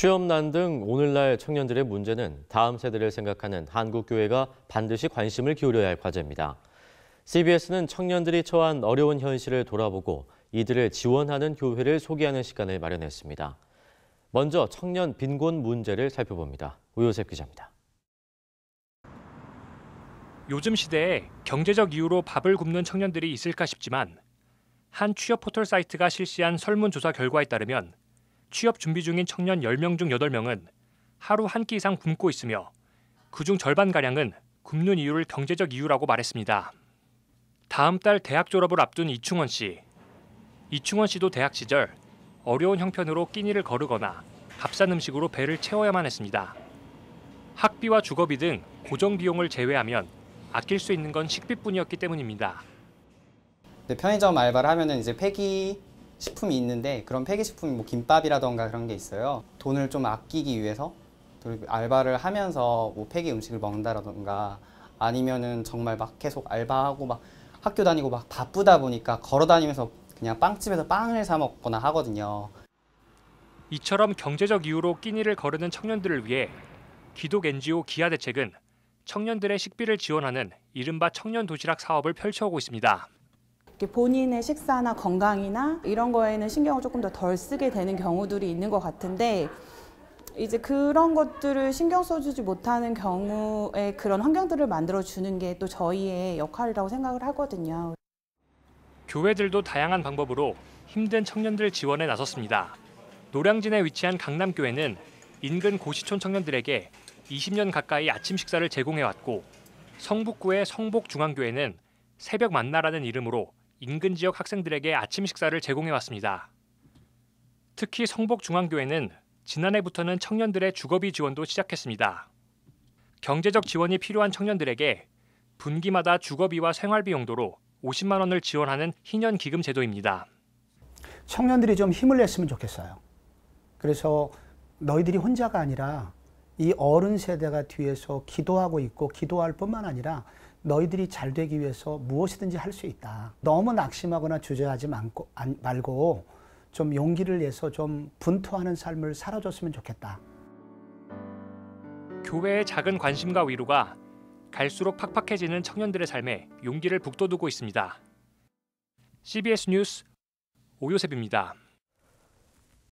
취업난 등 오늘날 청년들의 문제는 다음 세대를 생각하는 한국교회가 반드시 관심을 기울여야 할 과제입니다. CBS는 청년들이 처한 어려운 현실을 돌아보고 이들을 지원하는 교회를 소개하는 시간을 마련했습니다. 먼저 청년 빈곤 문제를 살펴봅니다. 우효셉 기자입니다. 요즘 시대에 경제적 이유로 밥을 굶는 청년들이 있을까 싶지만 한 취업 포털 사이트가 실시한 설문조사 결과에 따르면 취업 준비 중인 청년 10명 중 8명은 하루 한 끼 이상 굶고 있으며 그중 절반가량은 굶는 이유를 경제적 이유라고 말했습니다. 다음 달 대학 졸업을 앞둔 이충원 씨. 이충원 씨도 대학 시절 어려운 형편으로 끼니를 거르거나 값싼 음식으로 배를 채워야만 했습니다. 학비와 주거비 등 고정 비용을 제외하면 아낄 수 있는 건 식비뿐이었기 때문입니다. 편의점 알바를 하면은 이제 폐기 식품이 있는데 그런 폐기식품이 뭐 김밥이라던가 그런 게 있어요. 돈을 좀 아끼기 위해서 알바를 하면서 뭐 폐기 음식을 먹는다라던가 아니면은 정말 막 계속 알바하고 막 학교 다니고 막 바쁘다 보니까 걸어 다니면서 그냥 빵집에서 빵을 사 먹거나 하거든요. 이처럼 경제적 이유로 끼니를 거르는 청년들을 위해 기독 NGO 기아 대책은 청년들의 식비를 지원하는 이른바 청년 도시락 사업을 펼쳐오고 있습니다. 본인의 식사나 건강이나 이런 거에는 신경을 조금 더 덜 쓰게 되는 경우들이 있는 것 같은데 이제 그런 것들을 신경 써주지 못하는 경우에 그런 환경들을 만들어주는 게 또 저희의 역할이라고 생각을 하거든요. 교회들도 다양한 방법으로 힘든 청년들 지원에 나섰습니다. 노량진에 위치한 강남교회는 인근 고시촌 청년들에게 20년 가까이 아침 식사를 제공해왔고 성북구의 성복중앙교회는 새벽 만나라는 이름으로 인근 지역 학생들에게 아침 식사를 제공해 왔습니다. 특히 성북중앙교회는 지난해부터는 청년들의 주거비 지원도 시작했습니다. 경제적 지원이 필요한 청년들에게 분기마다 주거비와 생활비 용도로 50만 원을 지원하는 희년 기금 제도입니다. 청년들이 좀 힘을 냈으면 좋겠어요. 그래서 너희들이 혼자가 아니라 이 어른 세대가 뒤에서 기도하고 있고 기도할 뿐만 아니라 너희들이 잘 되기 위해서 무엇이든지 할 수 있다. 너무 낙심하거나 주저하지 말고, 안, 말고 좀 용기를 내서 좀 분투하는 삶을 살아줬으면 좋겠다. 교회의 작은 관심과 위로가 갈수록 팍팍해지는 청년들의 삶에 용기를 북돋우고 있습니다. CBS 뉴스 오요셉입니다.